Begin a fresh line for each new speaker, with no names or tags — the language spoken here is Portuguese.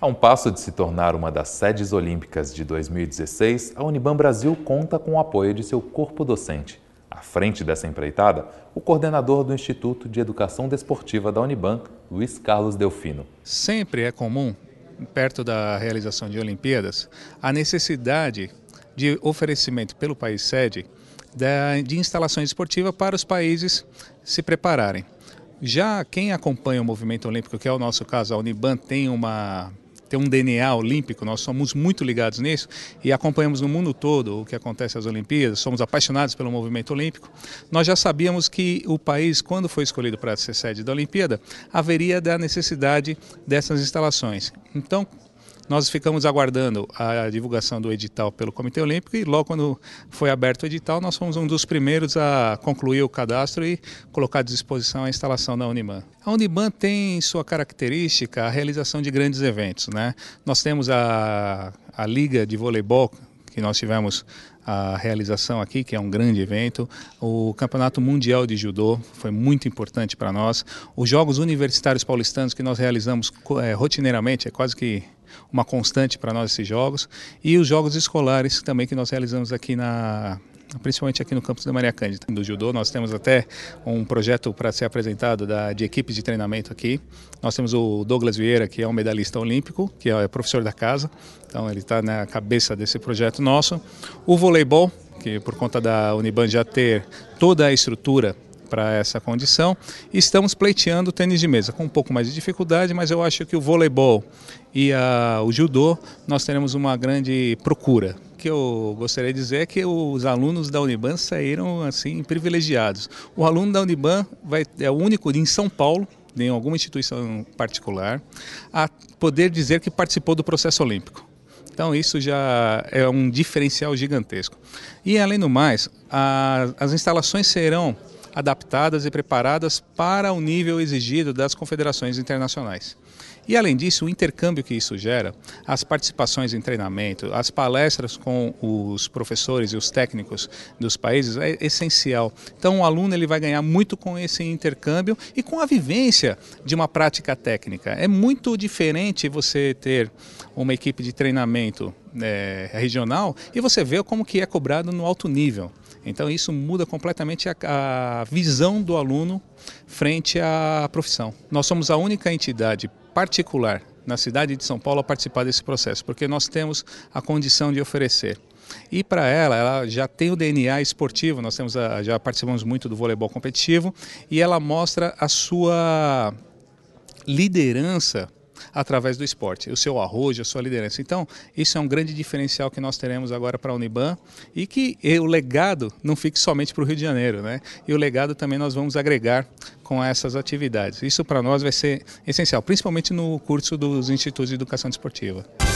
A um passo de se tornar uma das sedes olímpicas de 2016, a Uniban Brasil conta com o apoio de seu corpo docente. À frente dessa empreitada, o coordenador do Instituto de Educação Desportiva da Uniban, Luiz Carlos Delfino. Sempre é comum, perto da realização de Olimpíadas, a necessidade de oferecimento pelo país sede de instalações esportivas para os países se prepararem. Já quem acompanha o movimento olímpico, que é o nosso caso, a Uniban tem uma ter um DNA olímpico, nós somos muito ligados nisso e acompanhamos no mundo todo o que acontece às Olimpíadas, somos apaixonados pelo movimento olímpico. Nós já sabíamos que o país, quando foi escolhido para ser sede da Olimpíada, haveria da necessidade dessas instalações. Então, nós ficamos aguardando a divulgação do edital pelo Comitê Olímpico e logo quando foi aberto o edital, nós fomos um dos primeiros a concluir o cadastro e colocar à disposição a instalação da Uniban. A Uniban tem sua característica a realização de grandes eventos. Né? Nós temos a, a Liga de Voleibol que nós tivemos a realização aqui, que é um grande evento. O Campeonato Mundial de Judô foi muito importante para nós. Os Jogos Universitários Paulistanos que nós realizamos é, rotineiramente, é quase que uma constante para nós esses jogos. E os Jogos Escolares também que nós realizamos aqui na, principalmente aqui no campus da Maria Cândida. Do judô, nós temos até um projeto para ser apresentado da, de equipes de treinamento aqui. Nós temos o Douglas Vieira, que é um medalhista olímpico, que é professor da casa, então ele está na cabeça desse projeto nosso. O voleibol, que por conta da Uniban já ter toda a estrutura para essa condição. E estamos pleiteando tênis de mesa, com um pouco mais de dificuldade, mas eu acho que o voleibol e a, o judô nós teremos uma grande procura que eu gostaria de dizer é que os alunos da Uniban saíram assim privilegiados. O aluno da Uniban vai, é o único em São Paulo em alguma instituição particular, a poder dizer que participou do processo olímpico. Então isso já é um diferencial gigantesco. E além do mais, a, as instalações serão adaptadas e preparadas para o nível exigido das confederações internacionais. E além disso, o intercâmbio que isso gera, as participações em treinamento, as palestras com os professores e os técnicos dos países é essencial. Então o aluno ele vai ganhar muito com esse intercâmbio e com a vivência de uma prática técnica. É muito diferente você ter uma equipe de treinamento é, regional e você vê como que é cobrado no alto nível. Então isso muda completamente a, a visão do aluno frente à profissão. Nós somos a única entidade particular na cidade de São Paulo a participar desse processo, porque nós temos a condição de oferecer. E para ela, ela já tem o DNA esportivo, nós temos a, já participamos muito do voleibol competitivo, e ela mostra a sua liderança através do esporte, o seu arrojo, a sua liderança. Então, isso é um grande diferencial que nós teremos agora para a Uniban e que o legado não fique somente para o Rio de Janeiro, né? E o legado também nós vamos agregar com essas atividades. Isso para nós vai ser essencial, principalmente no curso dos Institutos de Educação Desportiva.